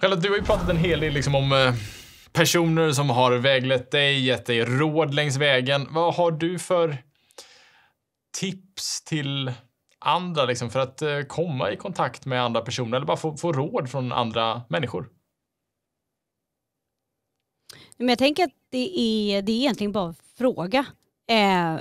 Själv, du har ju pratat en hel del liksom om eh, personer som har väglett dig, gett dig råd längs vägen. Vad har du för tips till andra liksom, för att eh, komma i kontakt med andra personer eller bara få, få råd från andra människor? Men jag tänker att det är, det är egentligen bara fråga. Eh,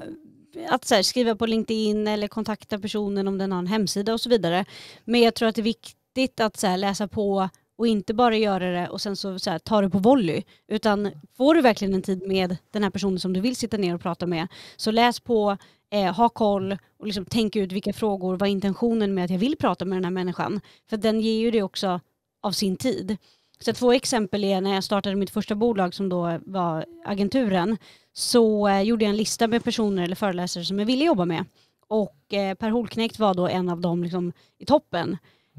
att så här, skriva på LinkedIn eller kontakta personen om den har en hemsida och så vidare. Men jag tror att det är viktigt att så här, läsa på och inte bara göra det och sen så, så här, ta det på volley. Utan får du verkligen en tid med den här personen som du vill sitta ner och prata med, så läs på, eh, ha koll och liksom tänk ut vilka frågor, vad är intentionen med att jag vill prata med den här människan? För den ger ju det också av sin tid. Så två exempel är när jag startade mitt första bolag som då var agenturen, så eh, gjorde jag en lista med personer eller föreläsare som jag ville jobba med. Och eh, Per Holknekt var då en av dem liksom, i toppen.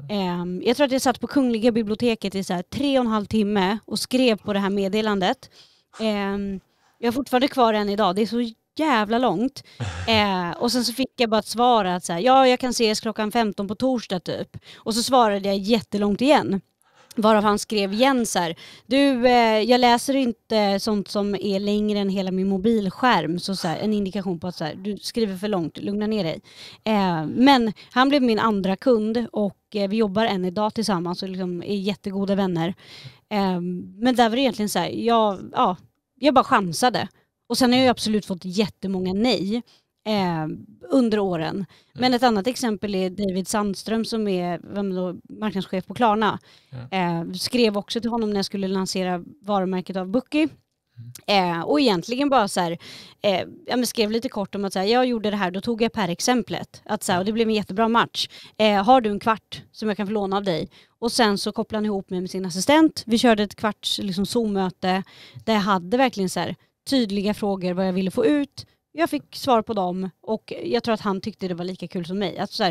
Um, jag tror att jag satt på Kungliga biblioteket i så här tre och en halv timme och skrev på det här meddelandet. Um, jag har fortfarande kvar än idag, det är så jävla långt. Uh, och sen så fick jag bara ett svar att så här, ja jag kan ses klockan 15 på torsdag typ. Och så svarade jag jättelångt igen. Varav han skrev igen så här, du eh, jag läser inte sånt som är längre än hela min mobilskärm. Så, så här, en indikation på att så här, du skriver för långt, lugna ner dig. Eh, men han blev min andra kund och eh, vi jobbar än idag tillsammans och liksom är jättegoda vänner. Eh, men där var det egentligen så jag, ja, jag bara chansade. Och sen har jag absolut fått jättemånga nej eh, under åren. Mm. Men ett annat exempel är David Sandström som är vem då, marknadschef på Klarna. Mm. Eh, skrev också till honom när jag skulle lansera varumärket av Bookie. Mm. Eh, och egentligen bara så här, eh, jag skrev lite kort om att så jag gjorde det här, då tog jag per exemplet. Att så och det blev en jättebra match. Eh, har du en kvart som jag kan få låna av dig? Och sen så kopplade han ihop mig med sin assistent. Vi körde ett kvarts liksom, Zoom-möte där jag hade verkligen så tydliga frågor vad jag ville få ut, jag fick svar på dem och jag tror att han tyckte det var lika kul som mig. Alltså så här,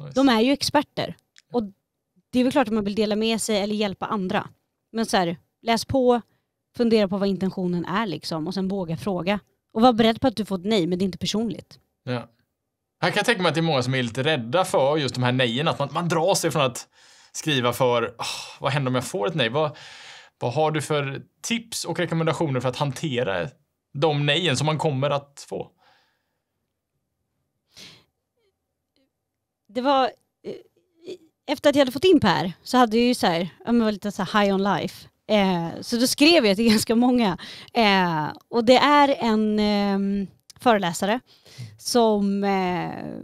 nice. De är ju experter och det är väl klart att man vill dela med sig eller hjälpa andra. Men så här, läs på, fundera på vad intentionen är liksom och sen våga fråga. Och var beredd på att du får ett nej, men det är inte personligt. Ja. Jag kan tänka mig att det är många som är lite rädda för just de här nejen, att man, man drar sig från att skriva för oh, vad händer om jag får ett nej? Vad, vad har du för tips och rekommendationer för att hantera de nejen som man kommer att få? Det var eh, efter att jag hade fått in Per så hade jag ju så här, jag var lite så high on life. Eh, så då skrev jag till ganska många. Eh, och det är en eh, föreläsare som eh,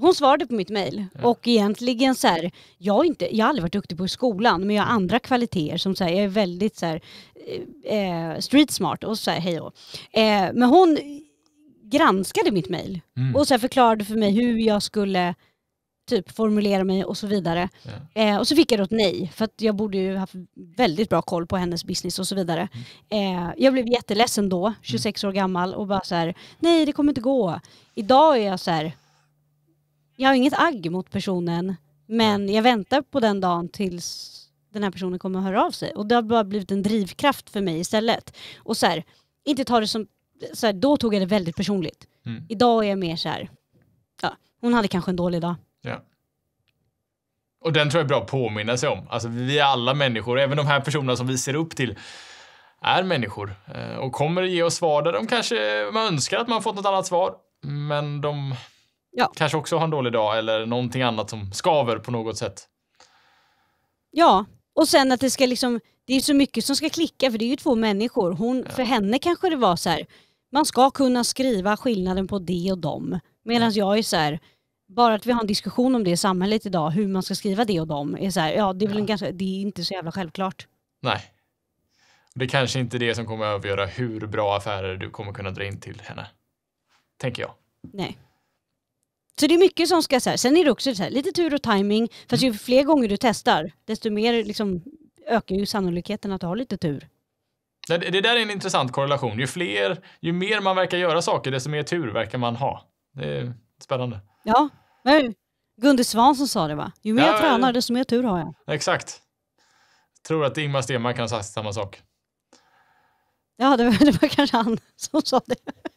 hon svarade på mitt mejl och egentligen så här, jag, inte, jag har aldrig varit duktig på skolan men jag har andra kvaliteter som så här, jag är väldigt så här, eh, eh street smart och så här hej och. Eh, men hon granskade mitt mejl mm. och så här förklarade för mig hur jag skulle typ formulera mig och så vidare. Ja. Eh, och så fick jag då ett nej, för att jag borde ju haft väldigt bra koll på hennes business och så vidare. Mm. Eh, jag blev jätteledsen då, 26 mm. år gammal och bara så här, nej det kommer inte gå. Idag är jag så här, jag har inget agg mot personen men jag väntar på den dagen tills den här personen kommer att höra av sig. Och det har bara blivit en drivkraft för mig istället. Och så här, inte ta det som, så här, då tog jag det väldigt personligt. Mm. Idag är jag mer så här, ja, hon hade kanske en dålig dag. Ja. Och den tror jag är bra att påminna sig om. Alltså vi är alla människor, även de här personerna som vi ser upp till är människor eh, och kommer ge oss svar där de kanske man önskar att man fått något annat svar. Men de Ja. Kanske också har en dålig dag eller någonting annat som skaver på något sätt. Ja, och sen att det ska liksom, det är så mycket som ska klicka för det är ju två människor. Hon, ja. För henne kanske det var så här, man ska kunna skriva skillnaden på det och dem. Medan jag är så här, bara att vi har en diskussion om det i samhället idag, hur man ska skriva det och dem, är så här, ja det är väl ja. ganska, det är inte så jävla självklart. Nej. Det är kanske inte är det som kommer att avgöra hur bra affärer du kommer kunna dra in till henne. Tänker jag. Nej. Så det är mycket som ska, så här. sen är det också så här, lite tur och timing. Fast ju fler gånger du testar, desto mer liksom, ökar ju sannolikheten att du har lite tur. Det, det där är en intressant korrelation. Ju, fler, ju mer man verkar göra saker, desto mer tur verkar man ha. Det är spännande. Ja, men Gunde Svansson sa det va? Ju mer ja, jag tränar, eh, desto mer tur har jag. Exakt. Jag tror att Ingmar Stenmark kan ha sagt samma sak. Ja, det var, det var kanske han som sa det.